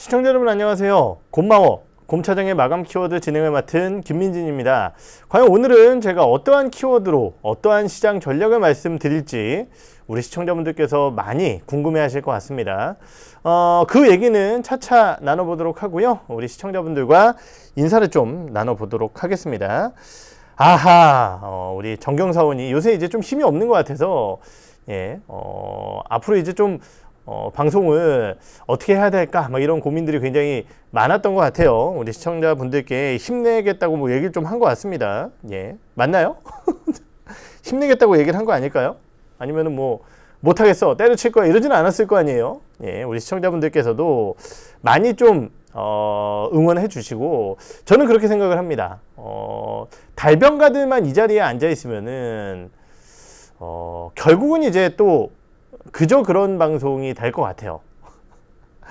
시청자 여러분 안녕하세요. 곰마워 곰차장의 마감 키워드 진행을 맡은 김민진입니다. 과연 오늘은 제가 어떠한 키워드로 어떠한 시장 전략을 말씀드릴지 우리 시청자분들께서 많이 궁금해하실 것 같습니다. 어, 그 얘기는 차차 나눠보도록 하고요. 우리 시청자분들과 인사를 좀 나눠보도록 하겠습니다. 아하 어, 우리 정경사원이 요새 이제 좀 힘이 없는 것 같아서 예, 어, 앞으로 이제 좀 어, 방송을 어떻게 해야 될까 막 이런 고민들이 굉장히 많았던 것 같아요. 우리 시청자분들께 힘내겠다고 뭐 얘기를 좀 한 것 같습니다. 예, 맞나요? 힘내겠다고 얘기를 한 거 아닐까요? 아니면뭐 못하겠어 때려칠 거야 이러지는 않았을 거 아니에요. 예, 우리 시청자분들께서도 많이 좀 어, 응원해 주시고 저는 그렇게 생각을 합니다. 어, 달병가들만 이 자리에 앉아 있으면은 어, 결국은 이제 또 그저 그런 방송이 될 것 같아요.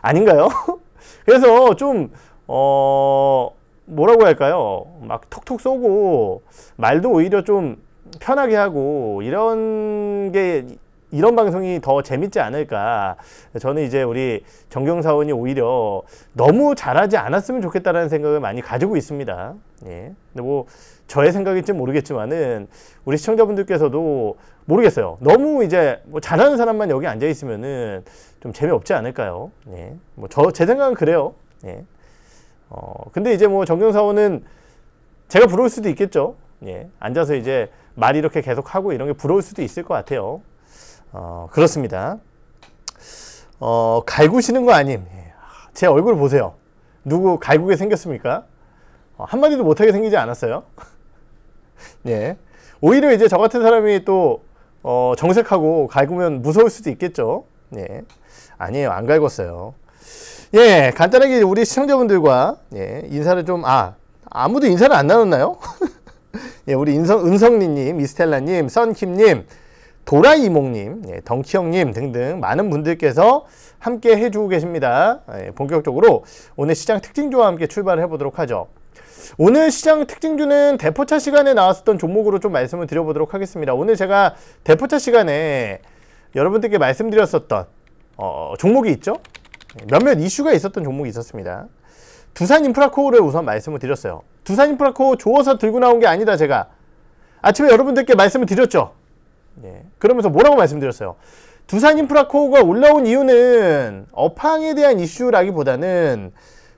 아닌가요? 그래서 좀, 어, 뭐라고 할까요? 막 톡톡 쏘고, 말도 오히려 좀 편하게 하고, 이런 게, 이런 방송이 더 재밌지 않을까. 저는 이제 우리 정경사원이 오히려 너무 잘하지 않았으면 좋겠다라는 생각을 많이 가지고 있습니다. 예. 근데 뭐, 저의 생각일지 모르겠지만은 우리 시청자분들께서도 모르겠어요. 너무 이제 뭐 잘하는 사람만 여기 앉아 있으면은 좀 재미없지 않을까요? 예. 뭐저 제 생각은 그래요. 예. 어, 근데 이제 뭐 정경사원은 제가 부러울 수도 있겠죠. 예. 앉아서 이제 말 이렇게 계속 하고 이런 게 부러울 수도 있을 것 같아요. 어, 그렇습니다. 어, 갈구시는 거 아님. 예. 제 얼굴 보세요. 누구 갈구게 생겼습니까? 어, 한마디도 못하게 생기지 않았어요? 예. 오히려 이제 저 같은 사람이 또 어, 정색하고 갈구면 무서울 수도 있겠죠. 예. 아니에요. 안 갈궜어요. 예, 간단하게 우리 시청자분들과 예, 인사를 좀, 아, 아무도 인사를 안 나눴나요? 예, 우리 인성, 은성님 이스텔라님, 썬킴님, 도라이몽님, 예, 덩키형님 등등 많은 분들께서 함께 해주고 계십니다. 예, 본격적으로 오늘 시장 특징조와 함께 출발 해보도록 하죠. 오늘 시장 특징주는 대포차 시간에 나왔었던 종목으로 좀 말씀을 드려보도록 하겠습니다. 오늘 제가 대포차 시간에 여러분들께 말씀드렸었던 어, 종목이 있죠. 몇몇 이슈가 있었던 종목이 있었습니다. 두산 인프라코어를 우선 말씀을 드렸어요. 두산 인프라코어 좋아서 들고 나온 게 아니다 제가. 아침에 여러분들께 말씀을 드렸죠. 예. 그러면서 뭐라고 말씀드렸어요. 두산 인프라코어가 올라온 이유는 업황에 대한 이슈라기보다는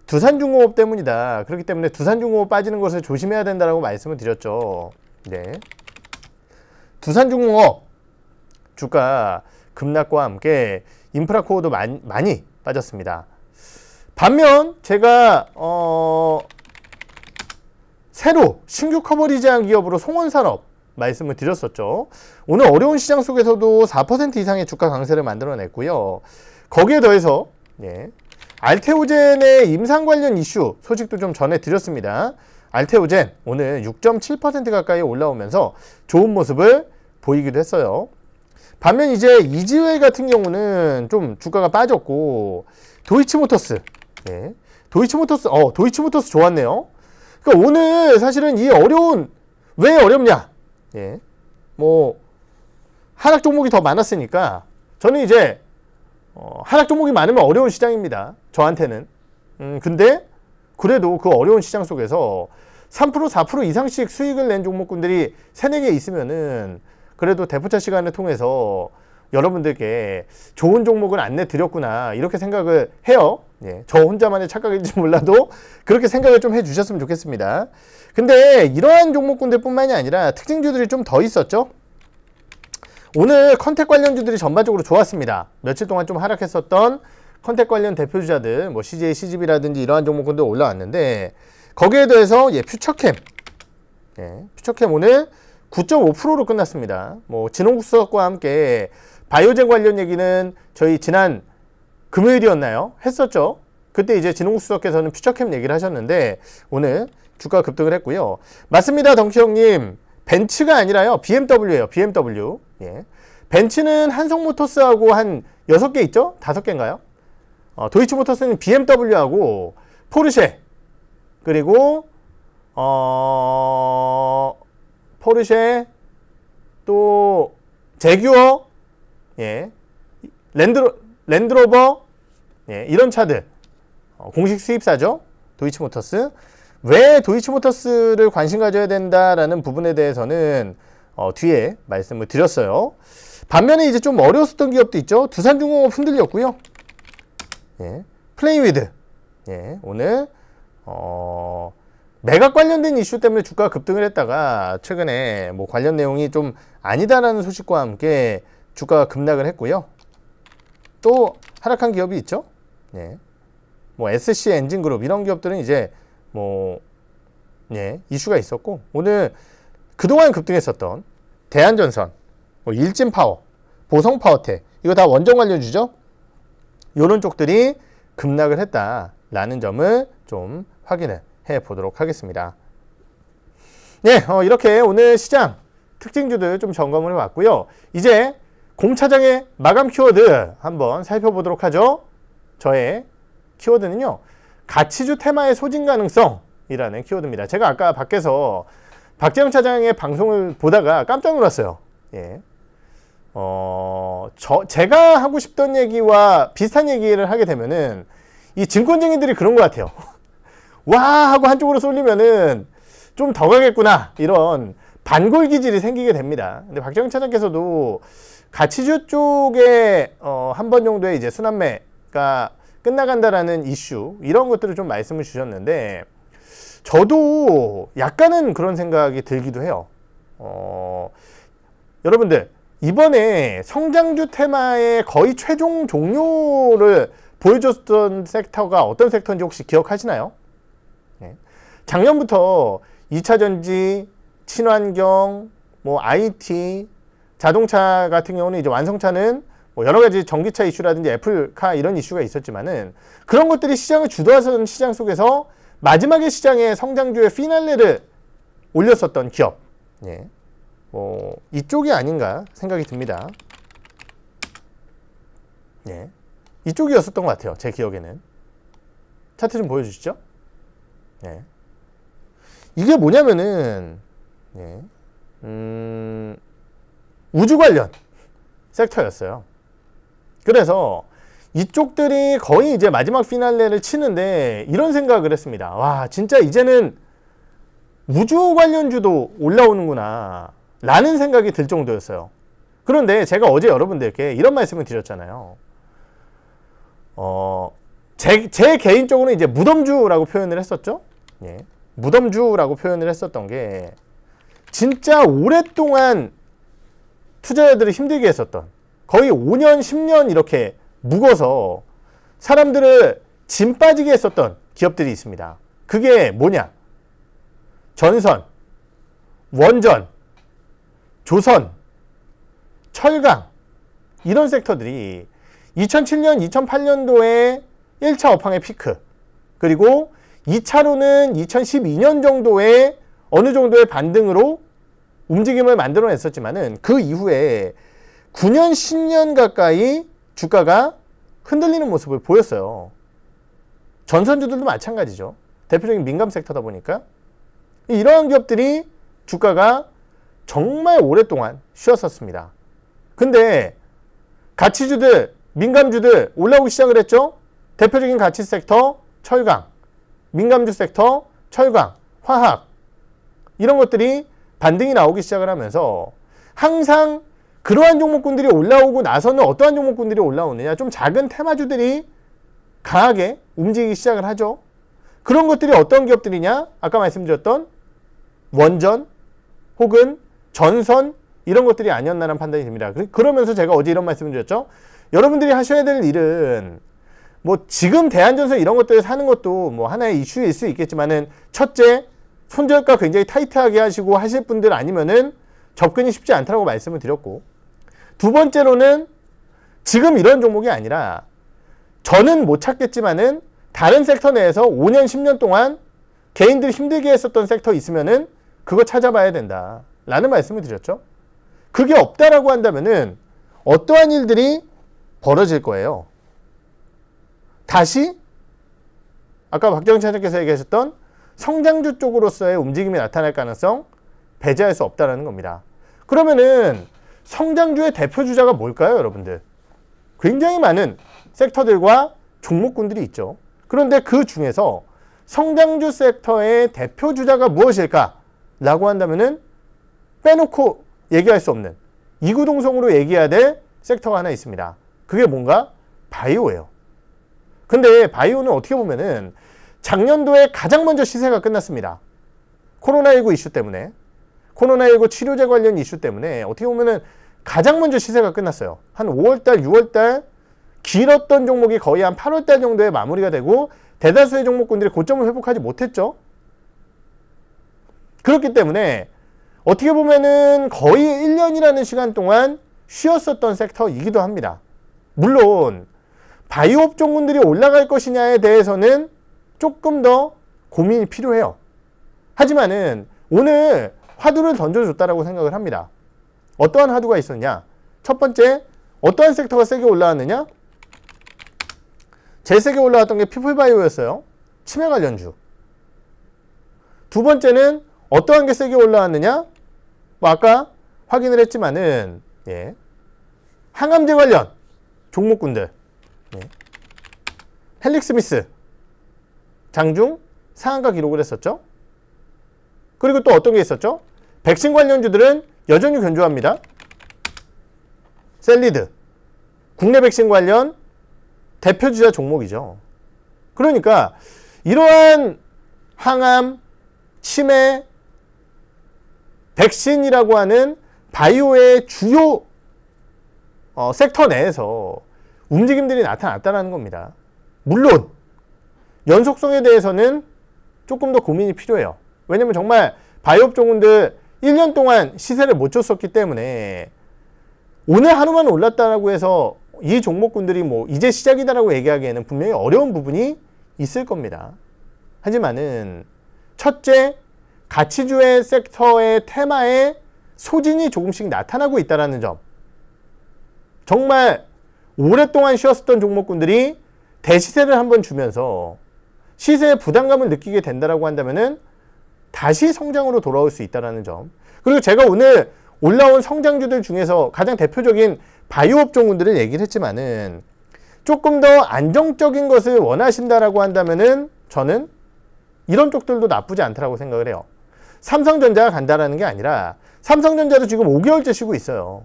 두산중공업 때문이다. 그렇기 때문에 두산중공업 빠지는 것을 조심해야 된다라고 말씀을 드렸죠. 네. 두산중공업 주가 급락과 함께 인프라코어도 많이, 많이 빠졌습니다. 반면 제가 어... 새로 신규 커버리지한 기업으로 송원산업 말씀을 드렸었죠. 오늘 어려운 시장 속에서도 4% 이상의 주가 강세를 만들어냈고요. 거기에 더해서 예, 알테오젠의 임상 관련 이슈 소식도 좀 전해드렸습니다. 알테오젠 오늘 6.7% 가까이 올라오면서 좋은 모습을 보이기도 했어요. 반면 이제 이지웨이 같은 경우는 좀 주가가 빠졌고 도이치모터스 네. 도이치모터스 어 도이치모터스 좋았네요. 그러니까 오늘 사실은 이 어려운 왜 어렵냐 예. 뭐 하락 종목이 더 많았으니까 저는 이제 어, 하락 종목이 많으면 어려운 시장입니다. 저한테는. 음, 근데 그래도 그 어려운 시장 속에서 3% 4% 이상씩 수익을 낸 종목군들이 3, 4개 있으면은 그래도 대포차 시간을 통해서 여러분들께 좋은 종목을 안내 드렸구나 이렇게 생각을 해요. 예, 저 혼자만의 착각인지 몰라도 그렇게 생각을 좀 해주셨으면 좋겠습니다. 근데 이러한 종목군들뿐만이 아니라 특징주들이 좀 더 있었죠. 오늘 컨택 관련주들이 전반적으로 좋았습니다. 며칠 동안 좀 하락했었던 컨택 관련 대표주자들 뭐 CJ, CGV라든지 이러한 종목군도 올라왔는데 거기에 대해서 예, 퓨처캠 예, 퓨처캠 오늘 9.5%로 끝났습니다. 뭐 진홍국수석과 함께 바이오젠 관련 얘기는 저희 지난 금요일이었나요? 했었죠. 그때 이제 진홍국수석께서는 퓨처캠 얘기를 하셨는데 오늘 주가 급등을 했고요. 맞습니다. 덩치형님. 벤츠가 아니라요. BMW예요. BMW. 예. 벤츠는 한성모터스하고한 6개 있죠? 5개인가요? 어, 도이치모터스는 BMW하고 포르쉐 그리고 어... 포르쉐 또 제규어 예. 랜드로 랜드로버 예. 이런 차들 어, 공식 수입사죠. 도이치모터스 왜 도이치모터스를 관심 가져야 된다라는 부분에 대해서는 어, 뒤에 말씀을 드렸어요. 반면에 이제 좀 어려웠었던 기업도 있죠. 두산중공업 흔들렸고요. 예, 플레이위드 예, 오늘 어, 매각 관련된 이슈 때문에 주가 급등을 했다가 최근에 뭐 관련 내용이 좀 아니다라는 소식과 함께 주가 급락을 했고요. 또 하락한 기업이 있죠. 예. 뭐 SC 엔진그룹 이런 기업들은 이제 뭐, 예, 이슈가 있었고, 오늘 그동안 급등했었던 대한전선, 뭐 일진파워, 보성파워텍, 이거 다 원정 관련주죠? 이런 쪽들이 급락을 했다라는 점을 좀 확인을 해 보도록 하겠습니다. 네, 어, 이렇게 오늘 시장 특징주들 좀 점검을 해왔고요. 이제 공차장의 마감 키워드 한번 살펴보도록 하죠. 저의 키워드는요. 가치주 테마의 소진 가능성이라는 키워드입니다. 제가 아까 밖에서 박재영 차장의 방송을 보다가 깜짝 놀랐어요. 예. 어, 저, 제가 하고 싶던 얘기와 비슷한 얘기를 하게 되면은 이 증권쟁이들이 그런 것 같아요. 와! 하고 한쪽으로 쏠리면은 좀 더 가겠구나. 이런 반골 기질이 생기게 됩니다. 근데 박재희 차장께서도 가치주 쪽에 어, 한 번 정도의 이제 순환매가 끝나간다라는 이슈 이런 것들을 좀 말씀을 주셨는데 저도 약간은 그런 생각이 들기도 해요. 어, 여러분들 이번에 성장주 테마의 거의 최종 종료를 보여줬던 섹터가 어떤 섹터인지 혹시 기억하시나요? 네. 작년부터 2차전지, 친환경, 뭐 IT, 자동차 같은 경우는 이제 완성차는 뭐 여러 가지 전기차 이슈라든지 애플카 이런 이슈가 있었지만은 그런 것들이 시장을 주도하는 시장 속에서 마지막에 시장의 성장주의 피날레를 올렸었던 기업. 예. 뭐 이쪽이 아닌가 생각이 듭니다. 예. 이쪽이었었던 것 같아요. 제 기억에는. 차트 좀 보여주시죠. 예. 이게 뭐냐면은 예. 음, 우주 관련 섹터였어요. 그래서 이쪽들이 거의 이제 마지막 피날레를 치는데 이런 생각을 했습니다. 와 진짜 이제는 우주 관련주도 올라오는구나 라는 생각이 들 정도였어요. 그런데 제가 어제 여러분들께 이런 말씀을 드렸잖아요. 어, 제, 제 개인적으로 이제 무덤주라고 표현을 했었죠. 예. 무덤주라고 표현을 했었던 게 진짜 오랫동안 투자자들이 힘들게 했었던 거의 5년, 10년 이렇게 묵어서 사람들을 짐 빠지게 했었던 기업들이 있습니다. 그게 뭐냐? 전선, 원전, 조선, 철강 이런 섹터들이 2007년, 2008년도에 1차 업황의 피크 그리고 2차로는 2012년 정도에 어느 정도의 반등으로 움직임을 만들어냈었지만은 그 이후에 9년, 10년 가까이 주가가 흔들리는 모습을 보였어요. 전선주들도 마찬가지죠. 대표적인 민감 섹터다 보니까 이러한 기업들이 주가가 정말 오랫동안 쉬었었습니다. 근데 가치주들, 민감주들 올라오기 시작을 했죠. 대표적인 가치 섹터 철강, 민감주 섹터 철강, 화학 이런 것들이 반등이 나오기 시작을 하면서 항상 그러한 종목군들이 올라오고 나서는 어떠한 종목군들이 올라오느냐. 좀 작은 테마주들이 강하게 움직이기 시작을 하죠. 그런 것들이 어떤 기업들이냐? 아까 말씀드렸던 원전 혹은 전선 이런 것들이 아니었나라는 판단이 됩니다 그, 그러면서 제가 어제 이런 말씀을 드렸죠. 여러분들이 하셔야 될 일은 뭐 지금 대한전선 이런 것들을 사는 것도 뭐 하나의 이슈일 수 있겠지만은 첫째 손절가 굉장히 타이트하게 하시고 하실 분들 아니면은 접근이 쉽지 않다고 말씀을 드렸고 두 번째로는 지금 이런 종목이 아니라 저는 못 찾겠지만은 다른 섹터 내에서 5년, 10년 동안 개인들이 힘들게 했었던 섹터 있으면은 그거 찾아봐야 된다. 라는 말씀을 드렸죠. 그게 없다라고 한다면은 어떠한 일들이 벌어질 거예요. 다시 아까 박정찬 선생께서 얘기하셨던 성장주 쪽으로서의 움직임이 나타날 가능성 배제할 수 없다는 겁니다. 그러면은 성장주의 대표 주자가 뭘까요, 여러분들? 굉장히 많은 섹터들과 종목군들이 있죠. 그런데 그 중에서 성장주 섹터의 대표 주자가 무엇일까라고 한다면은 빼놓고 얘기할 수 없는 이구동성으로 얘기해야 될 섹터가 하나 있습니다. 그게 뭔가 바이오예요. 근데 바이오는 어떻게 보면은 작년도에 가장 먼저 시세가 끝났습니다. 코로나19 이슈 때문에. 코로나19 치료제 관련 이슈 때문에 어떻게 보면은 가장 먼저 시세가 끝났어요. 한 5월달, 6월달 길었던 종목이 거의 한 8월달 정도에 마무리가 되고 대다수의 종목군들이 고점을 회복하지 못했죠. 그렇기 때문에 어떻게 보면은 거의 1년이라는 시간 동안 쉬었었던 섹터이기도 합니다. 물론 바이오 업종군들이 올라갈 것이냐에 대해서는 조금 더 고민이 필요해요. 하지만은 오늘 화두를 던져줬다라고 생각을 합니다. 어떠한 화두가 있었냐? 첫 번째, 어떠한 섹터가 세게 올라왔느냐? 제일 세게 올라왔던 게 피플바이오였어요. 치매 관련주. 두 번째는 어떠한 게 세게 올라왔느냐? 뭐 아까 확인을 했지만은 예. 항암제 관련 종목군들 예. 헬릭스미스 장중 상한가 기록을 했었죠. 그리고 또 어떤 게 있었죠? 백신 관련주들은 여전히 견조합니다. 셀리드, 국내 백신 관련 대표주자 종목이죠. 그러니까 이러한 항암, 치매, 백신이라고 하는 바이오의 주요 어, 섹터 내에서 움직임들이 나타났다는 겁니다. 물론 연속성에 대해서는 조금 더 고민이 필요해요. 왜냐면 정말 바이오 종군들 1년 동안 시세를 못 줬었기 때문에 오늘 하루만 올랐다라고 해서 이 종목군들이 뭐 이제 시작이다라고 얘기하기에는 분명히 어려운 부분이 있을 겁니다. 하지만은 첫째, 가치주의 섹터의 테마에 소진이 조금씩 나타나고 있다는 점. 정말 오랫동안 쉬었었던 종목군들이 대시세를 한번 주면서 시세의 부담감을 느끼게 된다고 한다면은 다시 성장으로 돌아올 수 있다는 점 그리고 제가 오늘 올라온 성장주들 중에서 가장 대표적인 바이오 업종군들을 얘기를 했지만은 조금 더 안정적인 것을 원하신다라고 한다면은 저는 이런 쪽들도 나쁘지 않다라고 생각을 해요. 삼성전자가 간다라는 게 아니라 삼성전자도 지금 5개월째 쉬고 있어요.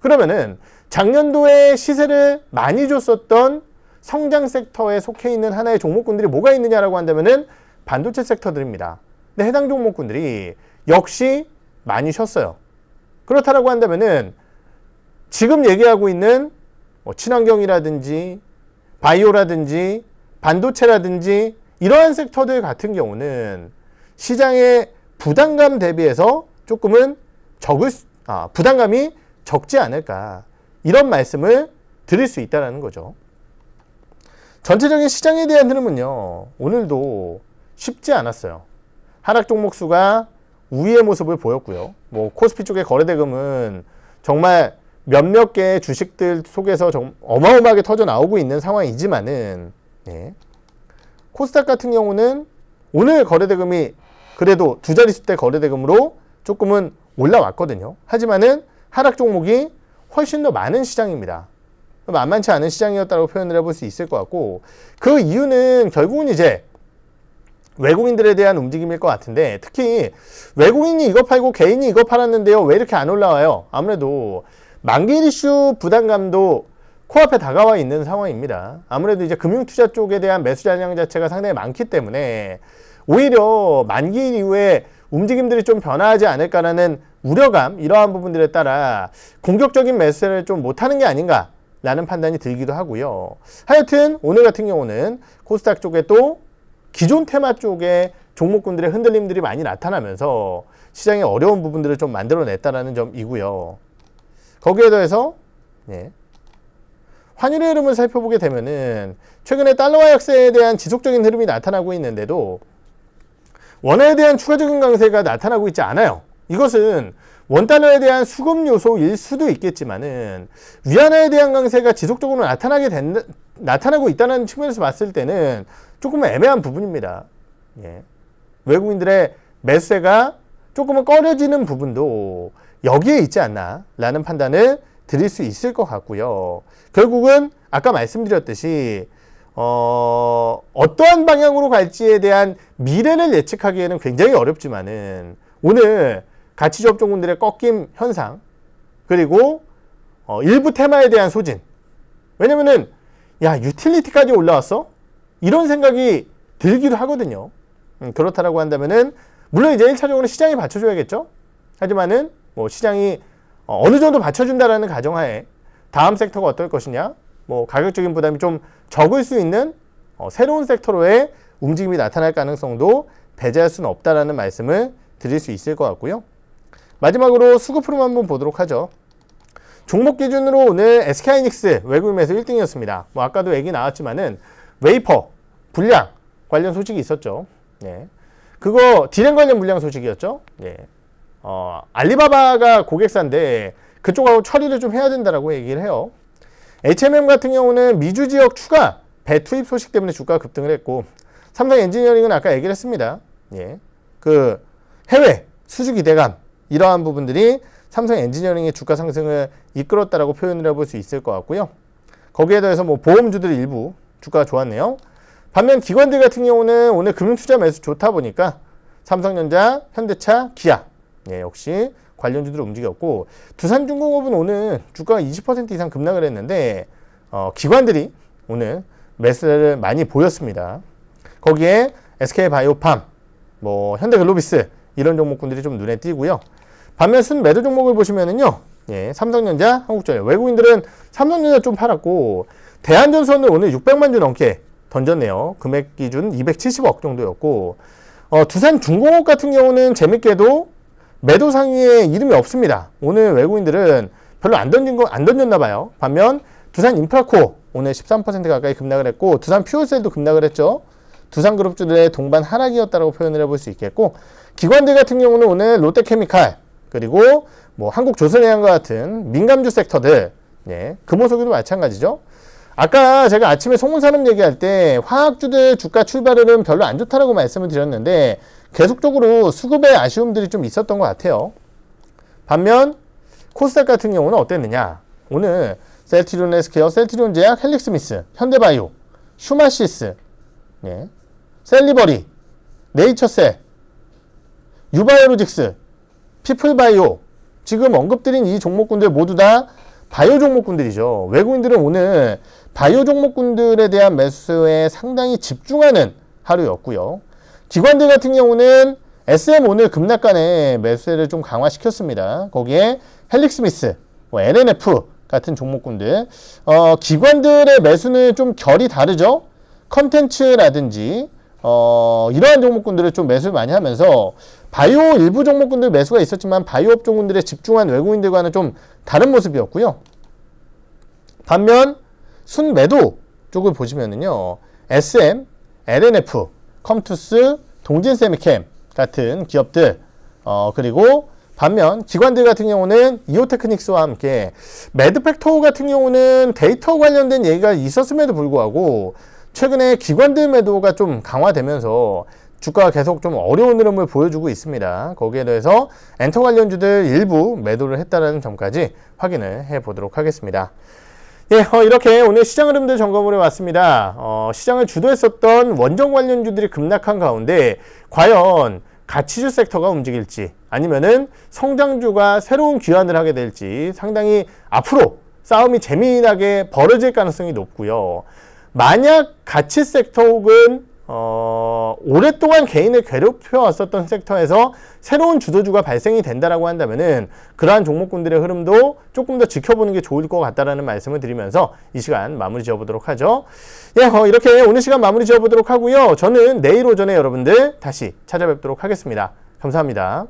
그러면은 작년도에 시세를 많이 줬었던 성장 섹터에 속해 있는 하나의 종목군들이 뭐가 있느냐라고 한다면은 반도체 섹터들입니다. 근데 네, 해당 종목군들이 역시 많이 쉬었어요. 그렇다라고 한다면은 지금 얘기하고 있는 뭐 친환경이라든지 바이오라든지 반도체라든지 이러한 섹터들 같은 경우는 시장의 부담감 대비해서 조금은 적을 아, 부담감이 적지 않을까 이런 말씀을 드릴 수있다는 거죠. 전체적인 시장에 대한 흐름은요 오늘도 쉽지 않았어요. 하락 종목 수가 우위의 모습을 보였고요. 뭐 코스피 쪽의 거래 대금은 정말 몇몇 개의 주식들 속에서 좀 어마어마하게 터져 나오고 있는 상황이지만은 예. 코스닥 같은 경우는 오늘 거래 대금이 그래도 두 자릿수 때 거래 대금으로 조금은 올라왔거든요. 하지만은 하락 종목이 훨씬 더 많은 시장입니다. 만만치 않은 시장이었다고 표현을 해볼 수 있을 것 같고 그 이유는 결국은 이제 외국인들에 대한 움직임일 것 같은데 특히 외국인이 이거 팔고 개인이 이거 팔았는데요. 왜 이렇게 안 올라와요? 아무래도 만기 일 이슈 부담감도 코앞에 다가와 있는 상황입니다. 아무래도 이제 금융투자 쪽에 대한 매수 잔량 자체가 상당히 많기 때문에 오히려 만기일 이후에 움직임들이 좀 변화하지 않을까라는 우려감 이러한 부분들에 따라 공격적인 매수를 좀 못하는 게 아닌가 라는 판단이 들기도 하고요. 하여튼 오늘 같은 경우는 코스닥 쪽에 또 기존 테마 쪽에 종목군들의 흔들림들이 많이 나타나면서 시장의 어려운 부분들을 좀 만들어냈다는 점이고요. 거기에 더해서 예, 환율의 흐름을 살펴보게 되면은 최근에 달러화 약세에 대한 지속적인 흐름이 나타나고 있는데도 원화에 대한 추가적인 강세가 나타나고 있지 않아요. 이것은 원달러에 대한 수급 요소일 수도 있겠지만은 위안화에 대한 강세가 지속적으로 나타나게 된, 나타나고 있다는 측면에서 봤을 때는 조금 애매한 부분입니다. 예. 외국인들의 매세가 조금은 꺼려지는 부분도 여기에 있지 않나라는 판단을 드릴 수 있을 것 같고요. 결국은 아까 말씀드렸듯이 어, 어떠한 방향으로 갈지에 대한 미래를 예측하기에는 굉장히 어렵지만은 오늘 가치주 종군들의 꺾임 현상 그리고 어, 일부 테마에 대한 소진 왜냐면은 야 유틸리티까지 올라왔어? 이런 생각이 들기도 하거든요. 음, 그렇다라고 한다면은 물론 이제 1차적으로 시장이 받쳐줘야겠죠. 하지만은 뭐 시장이 어, 어느 정도 받쳐준다라는 가정하에 다음 섹터가 어떨 것이냐, 뭐 가격적인 부담이 좀 적을 수 있는 어, 새로운 섹터로의 움직임이 나타날 가능성도 배제할 수는 없다라는 말씀을 드릴 수 있을 것 같고요. 마지막으로 수급 흐름 한번 보도록 하죠. 종목 기준으로 오늘 SK하이닉스 외국인에서 1등이었습니다. 뭐 아까도 얘기 나왔지만은 웨이퍼 불량 관련 소식이 있었죠. 네. 그거 디램 관련 불량 소식이었죠. 네. 어, 알리바바가 고객사인데 그쪽하고 처리를 좀 해야 된다라고 얘기를 해요. HMM 같은 경우는 미주 지역 추가 배 투입 소식 때문에 주가 급등을 했고 삼성 엔지니어링은 아까 얘기를 했습니다. 예. 그 해외 수주 기대감 이러한 부분들이 삼성 엔지니어링의 주가 상승을 이끌었다라고 표현을 해볼 수 있을 것 같고요. 거기에 더해서 뭐 보험주들 일부 주가가 좋았네요. 반면 기관들 같은 경우는 오늘 금융투자 매수 좋다 보니까 삼성전자, 현대차, 기아 예, 역시 관련주들 움직였고 두산중공업은 오늘 주가가 20% 이상 급락을 했는데 어, 기관들이 오늘 매수를 많이 보였습니다. 거기에 SK바이오팜, 뭐 현대글로비스 이런 종목군들이 좀 눈에 띄고요. 반면 순 매도 종목을 보시면은요. 예, 삼성전자, 한국전자. 외국인들은 삼성전자 좀 팔았고 대한전선은 오늘 600만 주 넘게 던졌네요. 금액 기준 270억 정도였고 어, 두산 중공업 같은 경우는 재밌게도 매도 상위에 이름이 없습니다. 오늘 외국인들은 별로 안 던진 거 안 던졌나 봐요. 반면 두산 인프라코 오늘 13% 가까이 급락을 했고 두산 퓨어셀도 급락을 했죠. 두산그룹주들의 동반 하락이었다고 표현을 해볼 수 있겠고 기관들 같은 경우는 오늘 롯데케미칼 그리고 뭐 한국조선해양과 같은 민감주 섹터들 예, 네, 금호석유도 마찬가지죠. 아까 제가 아침에 송문사람 얘기할 때 화학주들 주가 출발 흐름 별로 안 좋다라고 말씀을 드렸는데 계속적으로 수급의 아쉬움들이 좀 있었던 것 같아요. 반면 코스닥 같은 경우는 어땠느냐? 오늘 셀트리온 에스케어, 셀트리온 제약, 헬릭스미스, 현대바이오, 슈마시스, 예. 셀리버리, 네이처셀, 유바이오로직스, 피플바이오 지금 언급드린 이 종목군들 모두 다 바이오 종목군들이죠. 외국인들은 오늘 바이오 종목군들에 대한 매수에 상당히 집중하는 하루였고요. 기관들 같은 경우는 SM 오늘 급락간에 매수를 좀 강화시켰습니다. 거기에 헬릭스미스, 뭐 NNF 같은 종목군들 어, 기관들의 매수는 좀 결이 다르죠. 컨텐츠라든지 어, 이러한 종목군들을 좀 매수를 많이 하면서 바이오 일부 종목군들 매수가 있었지만 바이오 업종군들에 집중한 외국인들과는 좀 다른 모습이었고요. 반면 순매도 쪽을 보시면은요. SM, LNF, 컴투스, 동진세미캠 같은 기업들 어 그리고 반면 기관들 같은 경우는 이오테크닉스와 함께 매드팩토 같은 경우는 데이터 관련된 얘기가 있었음에도 불구하고 최근에 기관들 매도가 좀 강화되면서 주가가 계속 좀 어려운 흐름을 보여주고 있습니다. 거기에 대해서 엔터 관련주들 일부 매도를 했다는 점까지 확인을 해보도록 하겠습니다. 예, 어, 이렇게 오늘 시장 흐름들 점검을 해왔습니다. 어, 시장을 주도했었던 원정 관련주들이 급락한 가운데 과연 가치주 섹터가 움직일지 아니면은 성장주가 새로운 귀환을 하게 될지 상당히 앞으로 싸움이 재미나게 벌어질 가능성이 높고요. 만약 가치 섹터 혹은 어, 오랫동안 개인을 괴롭혀 왔었던 섹터에서 새로운 주도주가 발생이 된다라고 한다면은 그러한 종목군들의 흐름도 조금 더 지켜보는 게 좋을 것 같다라는 말씀을 드리면서 이 시간 마무리 지어보도록 하죠. 예, 어, 이렇게 오늘 시간 마무리 지어보도록 하고요. 저는 내일 오전에 여러분들 다시 찾아뵙도록 하겠습니다. 감사합니다.